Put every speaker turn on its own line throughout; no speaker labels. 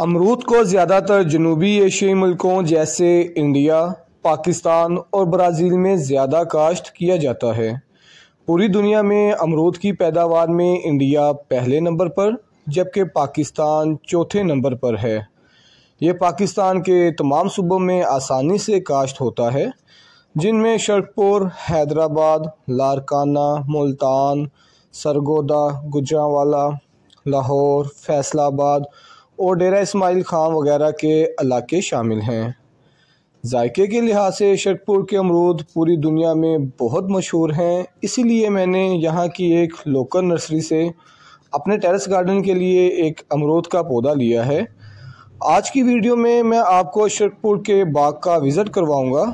अमरूद को ज़्यादातर जनूबी एशियाई मुल्कों जैसे इंडिया पाकिस्तान और ब्राज़ील में ज़्यादा काश्त किया जाता है पूरी दुनिया में अमरूद की पैदावार में इंडिया पहले नंबर पर जबकि पाकिस्तान चौथे नंबर पर है ये पाकिस्तान के तमाम सूबों में आसानी से काश्त होता है जिनमें शर्खपुर हैदराबाद लारकाना मुल्तान सरगोदा गुजरावाला लाहौर फैसलाबाद और डेरा इसमाइल खां वगैरह के इलाके शामिल हैं जायके के लिहाज से शेखपुर के अमरूद पूरी दुनिया में बहुत मशहूर हैं इसीलिए मैंने यहाँ की एक लोकल नर्सरी से अपने टेरेस गार्डन के लिए एक अमरूद का पौधा लिया है आज की वीडियो में मैं आपको शेखपुर के बाग का विज़िट करवाऊँगा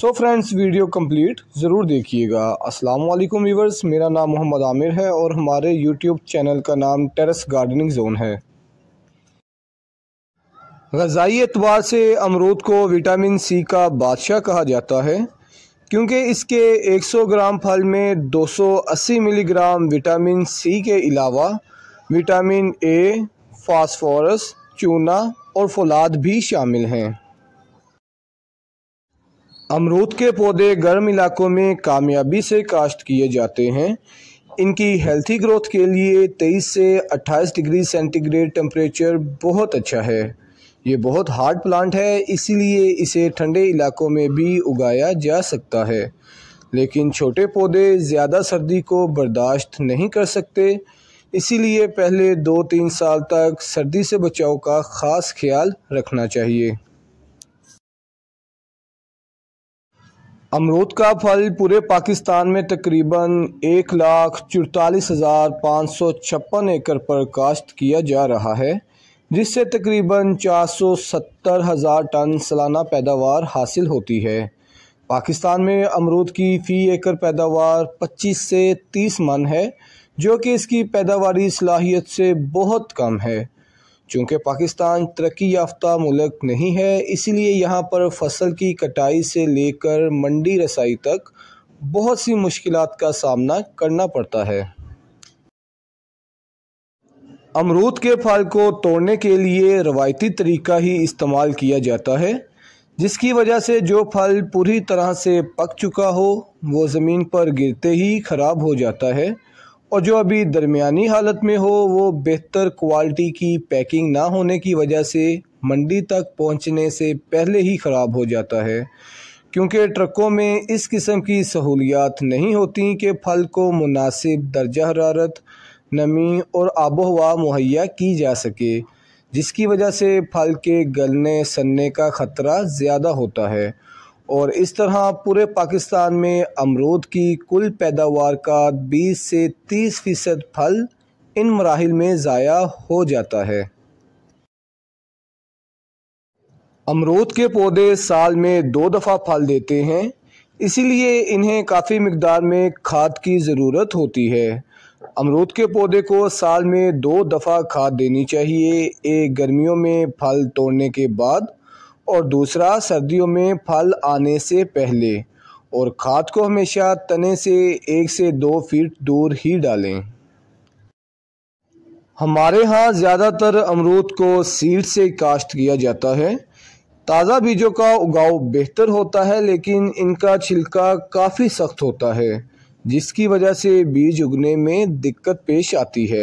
सो फ्रेंड्स वीडियो कंप्लीट ज़रूर देखिएगा अस्सलाम वालेकुम व्यूवर्स मेरा नाम मोहम्मद आमिर है और हमारे यूट्यूब चैनल का नाम टेरेस गार्डनिंग जोन है गज़ाई एतबार से अमरूद को विटामिन सी का बादशाह कहा जाता है क्योंकि इसके 100 ग्राम फल में 280 मिलीग्राम विटामिन सी के अलावा विटामिन ए फास्फोरस चूना और फौलाद भी शामिल हैं अमरूद के पौधे गर्म इलाकों में कामयाबी से काश्त किए जाते हैं इनकी हेल्थी ग्रोथ के लिए 23 से 28 डिग्री सेंटीग्रेड टेम्परेचर बहुत अच्छा है ये बहुत हार्ड प्लांट है इसीलिए इसे ठंडे इलाकों में भी उगाया जा सकता है लेकिन छोटे पौधे ज़्यादा सर्दी को बर्दाश्त नहीं कर सकते इसीलिए पहले दो तीन साल तक सर्दी से बचाव का ख़ास ख्याल रखना चाहिए अमरूद का फल पूरे पाकिस्तान में तकरीबन एक लाख चौतालीस हज़ार पाँच सौ छप्पन एकड़ पर काश्त किया जा रहा है जिससे तकरीबन चार सौ सत्तर हज़ार टन सालाना पैदावार हासिल होती है पाकिस्तान में अमरूद की फ़ी एकड़ पैदावार पच्चीस से तीस मन है जो कि इसकी पैदावारी सलाहियत से बहुत कम है चूँकि पाकिस्तान तरक्की याफ्ता मुल्क नहीं है इसीलिए यहाँ पर फसल की कटाई से लेकर मंडी रसाई तक बहुत सी मुश्किल का सामना करना पड़ता है अमरूद के फल को तोड़ने के लिए रवायती तरीका ही इस्तेमाल किया जाता है जिसकी वजह से जो फल पूरी तरह से पक चुका हो वो ज़मीन पर गिरते ही ख़राब हो जाता है और जो अभी दरमिया हालत में हो वो बेहतर क्वालिटी की पैकिंग ना होने की वजह से मंडी तक पहुंचने से पहले ही ख़राब हो जाता है क्योंकि ट्रकों में इस किस्म की सहूलियात नहीं होती कि फल को मुनासिब दर्जा हरारत नमी और आबो हवा मुहैया की जा सके जिसकी वजह से फल के गलने सन्ने का ख़तरा ज़्यादा होता है और इस तरह पूरे पाकिस्तान में अमरूद की कुल पैदावार का 20 से 30 फ़ीसद फल इन मराहल में ज़ाया हो जाता है अमरूद के पौधे साल में दो दफ़ा फल देते हैं इसीलिए इन्हें काफ़ी मकदार में खाद की ज़रूरत होती है अमरूद के पौधे को साल में दो दफ़ा खाद देनी चाहिए एक गर्मियों में फल तोड़ने के बाद और दूसरा सर्दियों में फल आने से पहले और खाद को हमेशा तने से एक से दो फीट दूर ही डालें हमारे यहाँ ज़्यादातर अमरूद को सीड से काश्त किया जाता है ताज़ा बीजों का उगाव बेहतर होता है लेकिन इनका छिलका काफ़ी सख्त होता है जिसकी वजह से बीज उगने में दिक्कत पेश आती है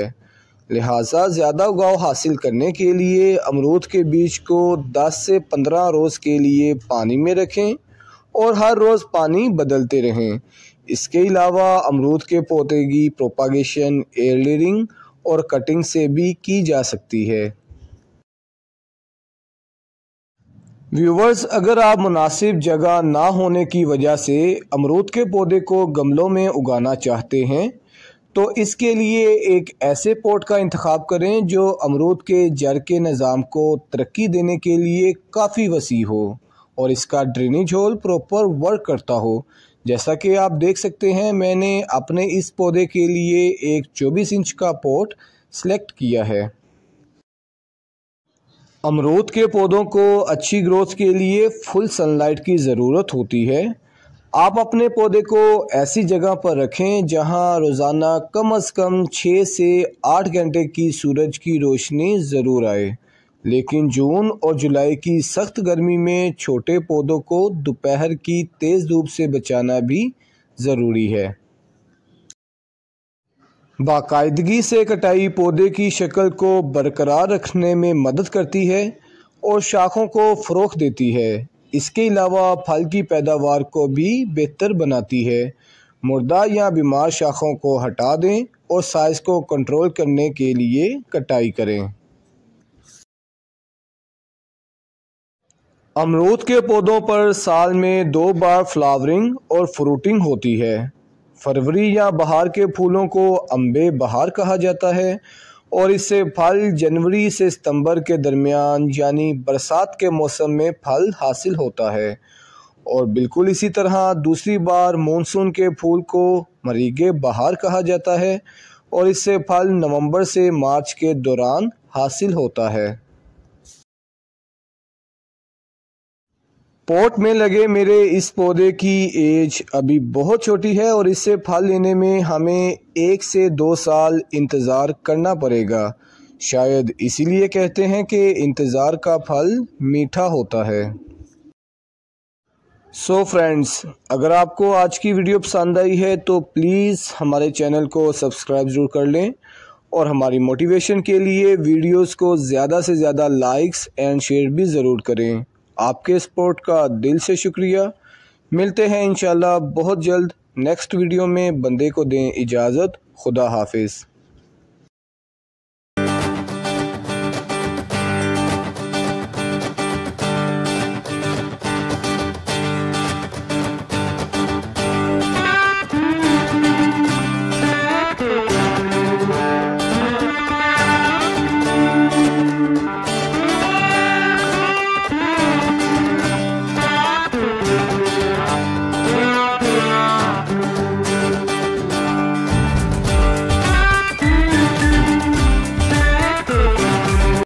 लिहाजा ज़्यादा उगाव हासिल करने के लिए अमरूद के बीज को 10 से 15 रोज़ के लिए पानी में रखें और हर रोज़ पानी बदलते रहें इसके अलावा अमरूद के पौधे की प्रोपागेशन एयरलिंग और कटिंग से भी की जा सकती है व्यूवर्स अगर आप मुनासिब जगह ना होने की वजह से अमरूद के पौधे को गमलों में उगाना चाहते हैं तो इसके लिए एक ऐसे पोट का इंतखब करें जो अमरूद के जड़ के निज़ाम को तरक्की देने के लिए काफ़ी वसी हो और इसका ड्रेनेज होल प्रॉपर वर्क करता हो जैसा कि आप देख सकते हैं मैंने अपने इस पौधे के लिए एक 24 इंच का पोट सेलेक्ट किया है अमरूद के पौधों को अच्छी ग्रोथ के लिए फुल सनलाइट की ज़रूरत होती है आप अपने पौधे को ऐसी जगह पर रखें जहां रोज़ाना कम अज़ कम छः से आठ घंटे की सूरज की रोशनी ज़रूर आए लेकिन जून और जुलाई की सख्त गर्मी में छोटे पौधों को दोपहर की तेज़ धूप से बचाना भी ज़रूरी है बाकायदगी से कटाई पौधे की शक्ल को बरकरार रखने में मदद करती है और शाखों को फरोख देती है इसके अलावा फल की पैदावार को भी बेहतर बनाती है मुर्दा या बीमार शाखों को हटा दें और साइज़ को कंट्रोल करने के लिए कटाई करें अमरूद के पौधों पर साल में दो बार फ्लावरिंग और फ्रूटिंग होती है फरवरी या बहार के फूलों को अम्बे बहार कहा जाता है और इससे फल जनवरी से सितंबर के दरमियान यानी बरसात के मौसम में फल हासिल होता है और बिल्कुल इसी तरह दूसरी बार मानसून के फूल को मरीगे बहार कहा जाता है और इससे फल नवंबर से मार्च के दौरान हासिल होता है पॉट में लगे मेरे इस पौधे की एज अभी बहुत छोटी है और इससे फल लेने में हमें एक से दो साल इंतज़ार करना पड़ेगा शायद इसीलिए कहते हैं कि इंतज़ार का फल मीठा होता है सो so फ्रेंड्स अगर आपको आज की वीडियो पसंद आई है तो प्लीज़ हमारे चैनल को सब्सक्राइब ज़रूर कर लें और हमारी मोटिवेशन के लिए वीडियोस को ज़्यादा से ज़्यादा लाइक्स एंड शेयर भी ज़रूर करें आपके सपोर्ट का दिल से शुक्रिया मिलते हैं इन बहुत जल्द नेक्स्ट वीडियो में बंदे को दें इजाज़त खुदा हाफिज़